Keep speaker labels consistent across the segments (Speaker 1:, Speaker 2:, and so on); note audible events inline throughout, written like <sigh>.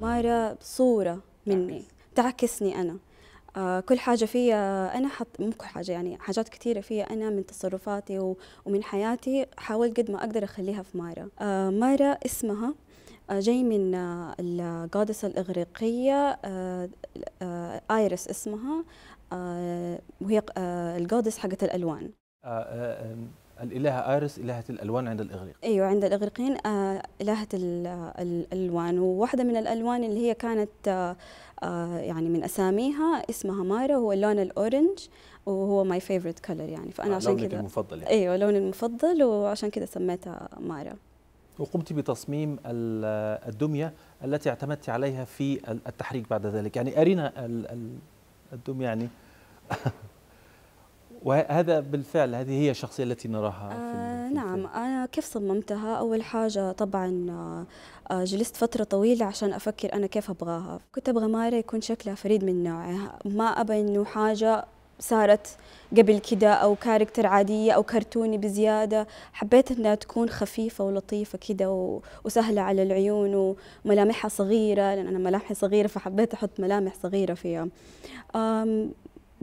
Speaker 1: مارا صورة مني تعكسني أنا آه كل حاجة فيا أنا حط مو كل حاجة يعني حاجات كثيرة فيا أنا من تصرفاتي و... ومن حياتي حاولت قد ما أقدر أخليها في مارا آه اسمها آه جاي من آه القادسة الإغريقية آه آه آيرس اسمها آه وهي آه القادس حقت الألوان
Speaker 2: آه، آه، الإلهة آيرس إلهة الألوان عند الإغريق
Speaker 1: أيوة عند الإغريقين آه إلهة الألوان وواحدة من الألوان اللي هي كانت آه،, آه يعني من أساميها اسمها مايرا هو اللون الأورنج وهو ماي فيفورت كلر يعني فأنا آه عشان كذا المفضل يعني. أيوة لوني المفضل وعشان كذا سميتها مايرا
Speaker 2: وقمت بتصميم الدمية التي اعتمدت عليها في التحريك بعد ذلك يعني أرينا الدمية يعني <laughs> وهذا بالفعل هذه هي الشخصية التي نراها
Speaker 1: آه في نعم في أنا كيف صممتها أول حاجة طبعا آه، جلست فترة طويلة عشان أفكر أنا كيف أبغاها كنت أبغى مارة يكون شكلها فريد من نوعها ما أبى إنه حاجة صارت قبل كده أو كاركتر عادية أو كرتوني بزيادة حبيت أنها تكون خفيفة ولطيفة كده وسهلة على العيون وملامحها صغيرة لأن أنا ملامحي صغيرة فحبيت أحط ملامح صغيرة فيها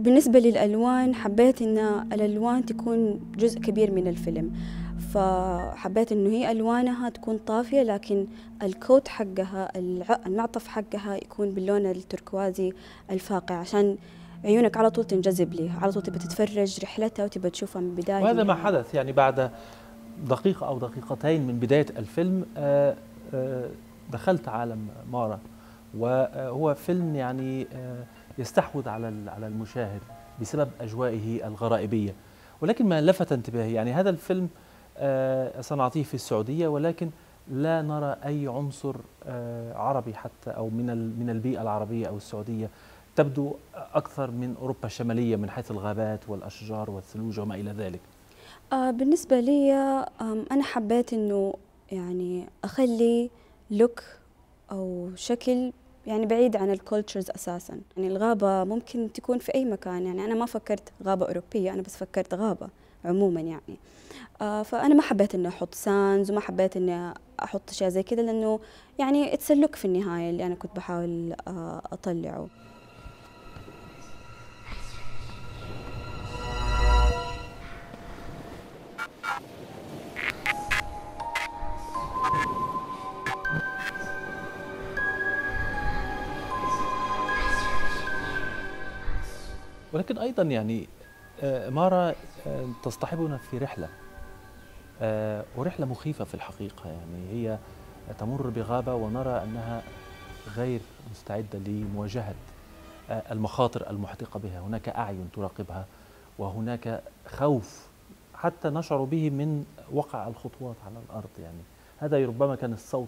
Speaker 1: بالنسبة للألوان حبيت إن الألوان تكون جزء كبير من الفيلم فحبيت إنه هي ألوانها تكون طافية لكن الكوت حقها المعطف حقها يكون باللون التركوازي الفاقع عشان عيونك على طول تنجذب ليها على طول تبى تتفرج رحلتها وتبى تشوفها من بداية وهذا ما
Speaker 2: حدث يعني بعد دقيقة أو دقيقتين من بداية الفيلم آه، آه، دخلت عالم مارا وهو فيلم يعني آه، يستحوذ على على المشاهد بسبب اجوائه الغرائبيه ولكن ما لفت انتباهي يعني هذا الفيلم آه، سنعطيه في السعوديه ولكن لا نرى اي عنصر آه، عربي حتى او من من البيئه العربيه او السعوديه تبدو اكثر من اوروبا الشماليه من حيث الغابات والاشجار والثلوج وما الى ذلك
Speaker 1: آه، بالنسبه لي انا حبيت انه يعني اخلي لوك او شكل يعني بعيد عن الكولتشرز اساسا يعني الغابه ممكن تكون في اي مكان يعني انا ما فكرت غابه اوروبيه انا بس فكرت غابه عموما يعني آه فانا ما حبيت اني احط سانز وما حبيت اني احط اشياء زي كذا لانه يعني اتس لوك في النهايه اللي انا كنت بحاول آه اطلعه
Speaker 2: ولكن ايضا يعني آه، مارا آه، تصطحبنا في رحله آه، ورحله مخيفه في الحقيقه يعني هي تمر بغابه ونرى انها غير مستعده لمواجهه المخاطر المحدقه بها هناك اعين تراقبها وهناك خوف حتى نشعر به من وقع الخطوات على الارض يعني هذا ربما كان الصوت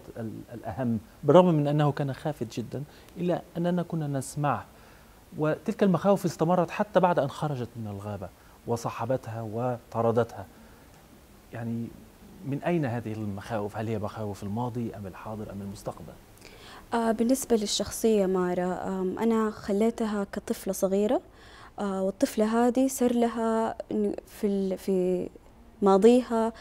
Speaker 2: الاهم بالرغم من انه كان خافت جدا الا اننا كنا نسمعه وتلك المخاوف استمرت حتى بعد أن خرجت من الغابة وصحبتها وطردتها يعني من أين هذه المخاوف؟ هل هي مخاوف الماضي أم الحاضر أم المستقبل؟
Speaker 1: آه، بالنسبة للشخصية مارا أنا خليتها كطفلة صغيرة آه، والطفلة هذه سر لها في في ماضيها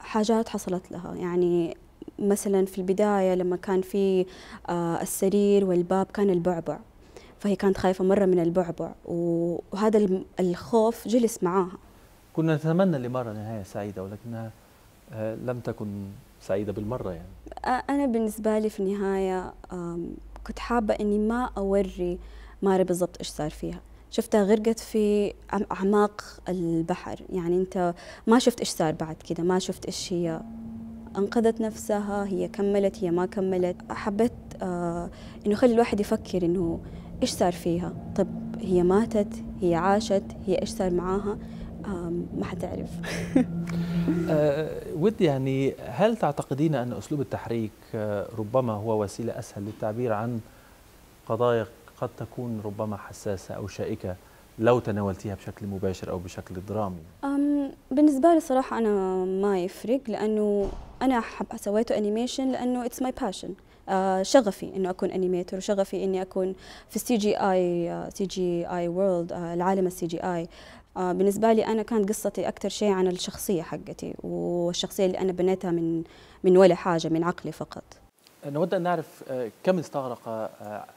Speaker 1: حاجات حصلت لها يعني مثلا في البداية لما كان في آه، السرير والباب كان البعبع فهي كانت خايفة مرة من البعبع وهذا الخوف جلس معاها
Speaker 2: كنا نتمنى لمرة نهاية سعيدة ولكنها آه، لم تكن سعيدة بالمرة يعني
Speaker 1: أنا بالنسبة لي في النهاية كنت حابة أني ما أوري ماري بالضبط إيش صار فيها شفتها غرقت في أعماق البحر يعني أنت ما شفت إيش صار بعد كده ما شفت إيش هي أنقذت نفسها هي كملت هي ما كملت حبيت انه يخلي الواحد يفكر انه ايش صار فيها طب هي ماتت هي عاشت هي ايش صار معاها ما حتعرف <laughs>
Speaker 2: آه، ود يعني هل تعتقدين ان اسلوب التحريك آه، ربما هو وسيله اسهل للتعبير عن قضايا قد تكون ربما حساسه او شائكه لو تناولتيها بشكل مباشر او بشكل درامي؟
Speaker 1: أم بالنسبه لي صراحه انا ما يفرق لانه انا حب سويته انيميشن لانه اتس ماي باشن آه، شغفي انه اكون انيميتر وشغفي اني اكون في السي جي اي سي جي اي وورلد العالم السي جي اي بالنسبه لي انا كانت قصتي اكثر شيء عن الشخصيه حقتي والشخصيه اللي انا بنيتها من من ولا حاجه من عقلي فقط
Speaker 2: نود ان نعرف آه، كم استغرق آه،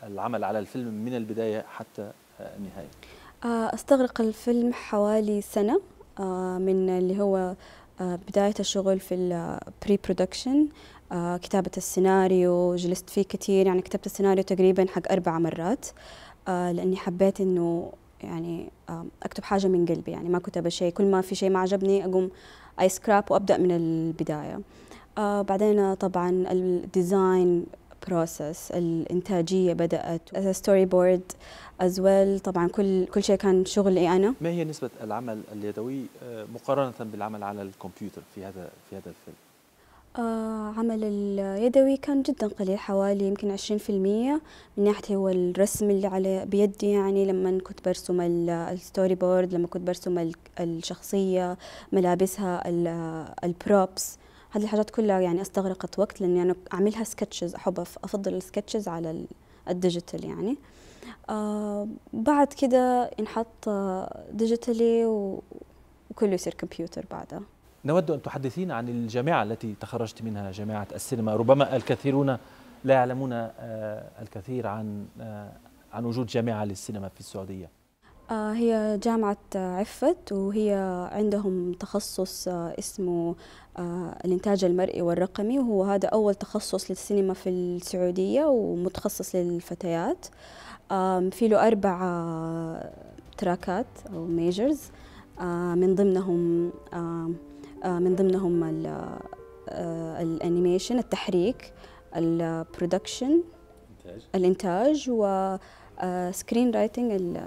Speaker 2: العمل على الفيلم من البدايه حتى النهايه
Speaker 1: استغرق الفيلم حوالي سنه من اللي هو آه، بداية الشغل في البري برودكشن آه، آه، كتابة السيناريو جلست فيه كتير يعني كتبت السيناريو تقريبا حق أربع مرات لأني حبيت إنه يعني أكتب حاجة من قلبي يعني ما كتب شيء كل ما في شيء ما عجبني أقوم أي سكراب وأبدأ من البداية بعدين طبعا الديزاين بروسس الإنتاجية بدأت ستوري بورد از well. طبعا كل كل شيء كان شغلي انا
Speaker 2: ما هي نسبه العمل اليدوي آه، مقارنه بالعمل على الكمبيوتر في هذا في هذا الفيلم
Speaker 1: آه عمل اليدوي كان جدا قليل حوالي يمكن 20% من ناحية هو الرسم اللي على بيدي يعني لما كنت برسم الستوري بورد لما كنت برسم الشخصية ملابسها البروبس هذه الحاجات كلها يعني استغرقت وقت لاني انا اعملها سكتشز احب افضل السكتشز على الديجيتال يعني آه بعد كده ينحط ديجيتالي آه، وكله يصير كمبيوتر بعدها
Speaker 2: نود أن تحدثين عن الجامعة التي تخرجت منها جامعة السينما ربما الكثيرون لا يعلمون آه، الكثير عن آه، عن وجود جامعة للسينما في السعودية
Speaker 1: آه، هي جامعة عفت وهي عندهم تخصص آه، اسمه آه، الإنتاج المرئي والرقمي وهو هذا أول تخصص للسينما في السعودية ومتخصص للفتيات في له أربع تراكات أو ميجرز من ضمنهم من ضمنهم الانيميشن التحريك البرودكشن الانتاج وسكرين رايتنج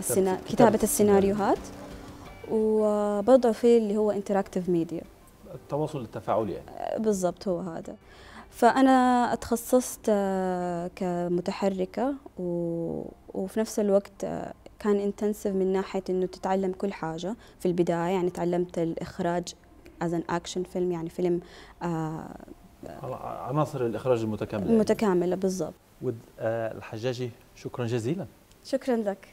Speaker 1: السنا... كتابة السيناريوهات وبرضه في اللي هو انتراكتيف ميديا
Speaker 2: التواصل التفاعلي يعني
Speaker 1: آه، بالضبط هو هذا فأنا اتخصصت آه، كمتحركة و... وفي نفس الوقت آه، كان انتنسيف من ناحية إنه تتعلم كل حاجة في البداية يعني تعلمت الإخراج از ان اكشن فيلم يعني فيلم
Speaker 2: عناصر الإخراج المتكاملة
Speaker 1: المتكاملة يعني. بالضبط
Speaker 2: ود الحجاجي شكرا جزيلا
Speaker 1: شكرا لك